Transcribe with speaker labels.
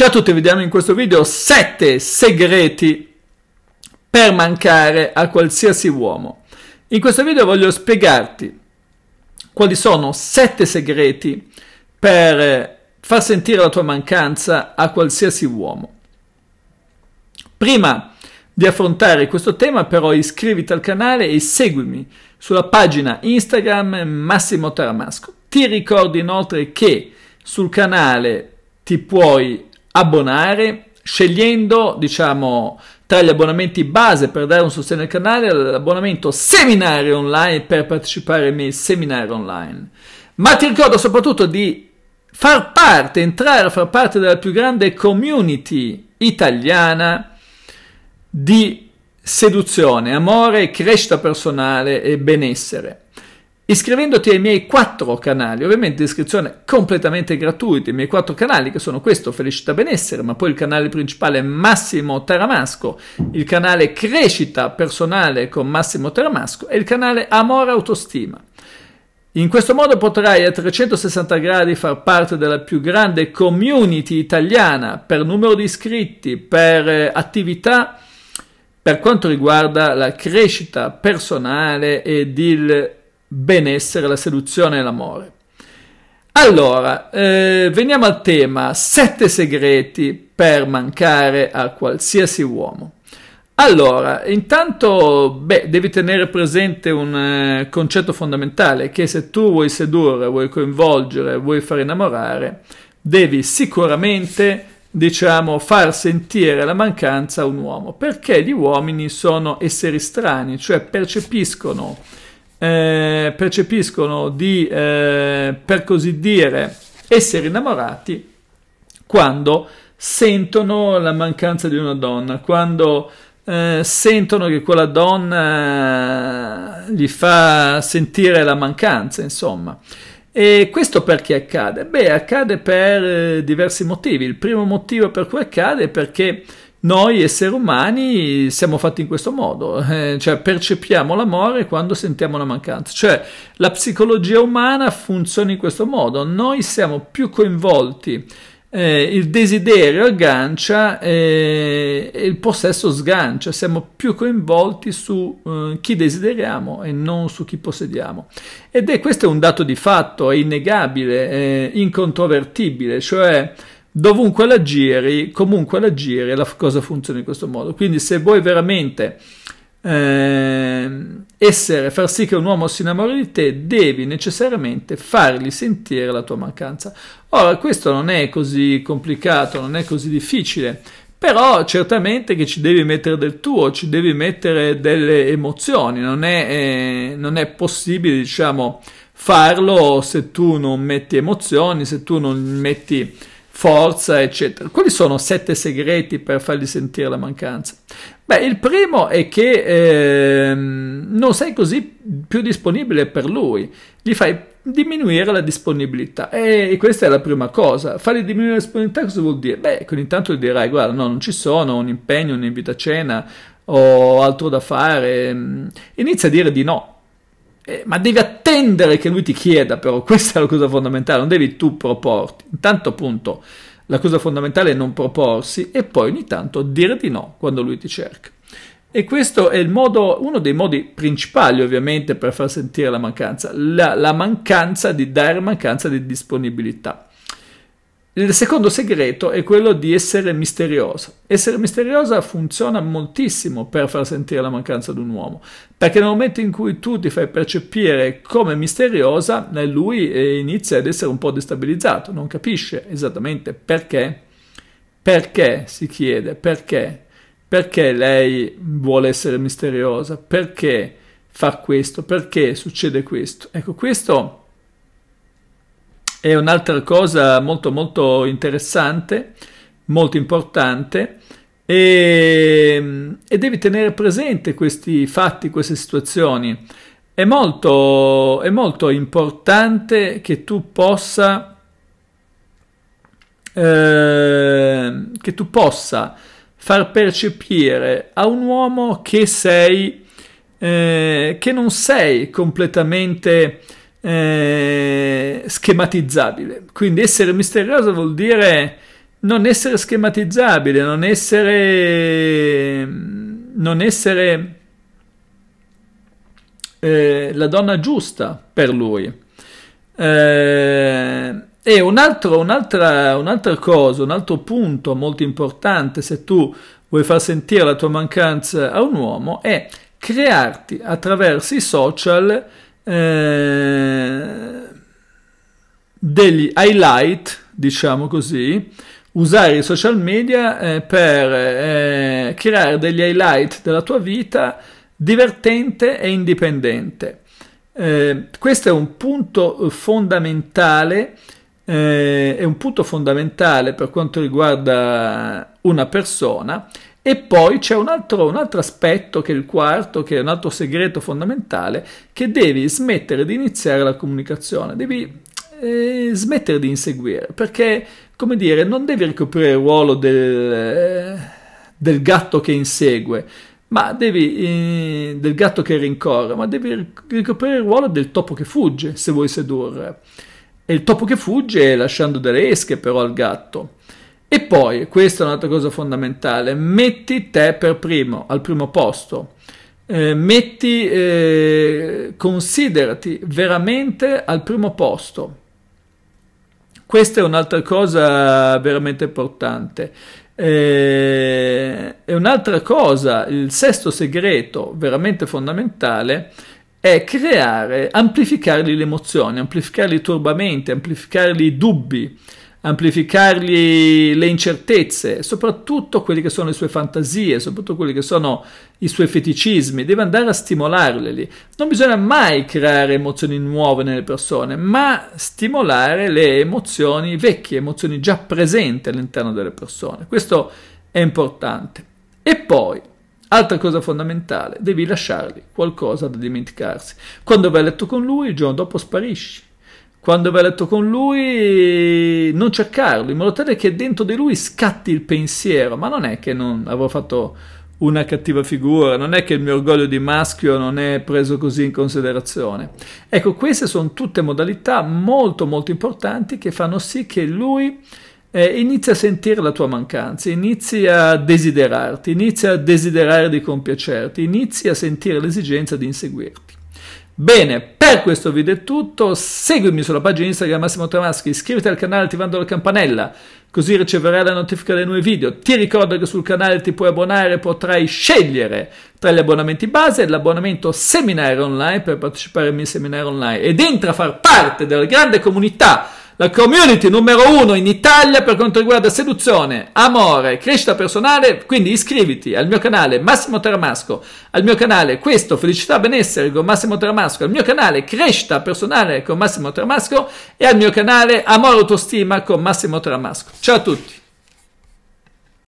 Speaker 1: Ciao a tutti, vediamo in questo video 7 segreti per mancare a qualsiasi uomo. In questo video voglio spiegarti quali sono 7 segreti per far sentire la tua mancanza a qualsiasi uomo. Prima di affrontare questo tema però iscriviti al canale e seguimi sulla pagina Instagram Massimo Taramasco. Ti ricordo inoltre che sul canale ti puoi abbonare scegliendo diciamo tra gli abbonamenti base per dare un sostegno al canale l'abbonamento seminario online per partecipare ai miei seminari online ma ti ricordo soprattutto di far parte entrare a far parte della più grande community italiana di seduzione amore crescita personale e benessere iscrivendoti ai miei quattro canali, ovviamente iscrizione completamente gratuita, i miei quattro canali che sono questo, Felicità Benessere, ma poi il canale principale Massimo Taramasco, il canale Crescita Personale con Massimo Taramasco e il canale Amore Autostima. In questo modo potrai a 360 gradi far parte della più grande community italiana per numero di iscritti, per eh, attività, per quanto riguarda la crescita personale ed il benessere, la seduzione e l'amore. Allora, eh, veniamo al tema sette segreti per mancare a qualsiasi uomo. Allora, intanto, beh, devi tenere presente un eh, concetto fondamentale, che se tu vuoi sedurre, vuoi coinvolgere, vuoi far innamorare, devi sicuramente, diciamo, far sentire la mancanza a un uomo, perché gli uomini sono esseri strani, cioè percepiscono eh, percepiscono di, eh, per così dire, essere innamorati quando sentono la mancanza di una donna, quando eh, sentono che quella donna eh, gli fa sentire la mancanza, insomma. E questo perché accade? Beh, accade per eh, diversi motivi. Il primo motivo per cui accade è perché noi esseri umani siamo fatti in questo modo, eh, cioè percepiamo l'amore quando sentiamo la mancanza, cioè la psicologia umana funziona in questo modo, noi siamo più coinvolti, eh, il desiderio aggancia eh, e il possesso sgancia, siamo più coinvolti su eh, chi desideriamo e non su chi possediamo. Ed è questo è un dato di fatto, è innegabile, è incontrovertibile, cioè dovunque la giri, comunque la giri, la cosa funziona in questo modo. Quindi se vuoi veramente eh, essere, far sì che un uomo si innamori di te, devi necessariamente fargli sentire la tua mancanza. Ora, questo non è così complicato, non è così difficile, però certamente che ci devi mettere del tuo, ci devi mettere delle emozioni, non è, eh, non è possibile, diciamo, farlo se tu non metti emozioni, se tu non metti forza, eccetera. Quali sono sette segreti per fargli sentire la mancanza? Beh, il primo è che eh, non sei così più disponibile per lui, gli fai diminuire la disponibilità e, questa è la prima cosa. Fargli diminuire la disponibilità cosa vuol dire? Beh, intanto gli dirai guarda no, non ci sono, un impegno, un invito a cena o altro da fare, inizia a dire di no eh, ma devi attendere che lui ti chieda, però questa è la cosa fondamentale, non devi tu proporti. Intanto appunto la cosa fondamentale è non proporsi e poi ogni tanto dire di no quando lui ti cerca. E questo è modo, uno dei modi principali ovviamente per far sentire la mancanza, la, la mancanza di dare mancanza di disponibilità. Il secondo segreto è quello di essere misteriosa. Essere misteriosa funziona moltissimo per far sentire la mancanza di un uomo, perché nel momento in cui tu ti fai percepire come misteriosa, eh, lui eh, inizia ad essere un po' destabilizzato, non capisce esattamente perché, perché si chiede, perché, perché lei vuole essere misteriosa, perché fa questo, perché succede questo. Ecco, questo è un'altra cosa molto molto interessante, molto importante e, e, devi tenere presente questi fatti, queste situazioni. È molto, è molto importante che tu possa, eh, che tu possa far percepire a un uomo che sei, eh, che non sei completamente eh, schematizzabile. Quindi essere misterioso vuol dire non essere schematizzabile, non essere, non essere eh, la donna giusta per lui. Eh, e un altro, un'altra, un'altra cosa, un altro punto molto importante se tu vuoi far sentire la tua mancanza a un uomo è crearti attraverso i social eh, degli highlight, diciamo così, usare i social media eh, per eh, creare degli highlight della tua vita divertente e indipendente. Eh, questo è un punto fondamentale, eh, è un punto fondamentale per quanto riguarda una persona e poi c'è un altro, un altro, aspetto, che è il quarto, che è un altro segreto fondamentale, che devi smettere di iniziare la comunicazione, devi eh, smettere di inseguire, perché, come dire, non devi ricoprire il ruolo del, eh, del gatto che insegue, ma devi, eh, del gatto che rincorre, ma devi ricoprire il ruolo del topo che fugge, se vuoi sedurre. E il topo che fugge lasciando delle esche però al gatto. E poi, questa è un'altra cosa fondamentale, metti te per primo, al primo posto. Eh, metti, eh, considerati veramente al primo posto. Questa è un'altra cosa veramente importante. Eh, e un'altra cosa, il sesto segreto veramente fondamentale è creare, amplificarli le emozioni, amplificarli i turbamenti, amplificarli i dubbi, amplificargli le incertezze, soprattutto quelle che sono le sue fantasie, soprattutto quelli che sono i suoi feticismi, deve andare a stimolarli. Non bisogna mai creare emozioni nuove nelle persone, ma stimolare le emozioni vecchie, emozioni già presenti all'interno delle persone. Questo è importante. E poi, Altra cosa fondamentale, devi lasciargli qualcosa da dimenticarsi. Quando vai a letto con lui, il giorno dopo sparisci quando vai a letto con lui non cercarlo, in modo tale che dentro di lui scatti il pensiero, ma non è che non avevo fatto una cattiva figura, non è che il mio orgoglio di maschio non è preso così in considerazione. Ecco, queste sono tutte modalità molto molto importanti che fanno sì che lui eh, inizi a sentire la tua mancanza, inizi a desiderarti, inizi a desiderare di compiacerti, inizi a sentire l'esigenza di inseguirti. Bene, per questo video è tutto, seguimi sulla pagina Instagram Massimo Tramaschi, iscriviti al canale attivando la campanella, così riceverai la notifica dei nuovi video. Ti ricordo che sul canale ti puoi abbonare, e potrai scegliere tra gli abbonamenti base e l'abbonamento seminario online per partecipare ai miei seminari online ed entra a far parte della grande comunità la community numero uno in Italia per quanto riguarda seduzione, amore, crescita personale, quindi iscriviti al mio canale Massimo Teramasco, al mio canale Questo Felicità Benessere con Massimo Teramasco, al mio canale Crescita Personale con Massimo Teramasco e al mio canale Amore Autostima con Massimo Teramasco. Ciao a tutti!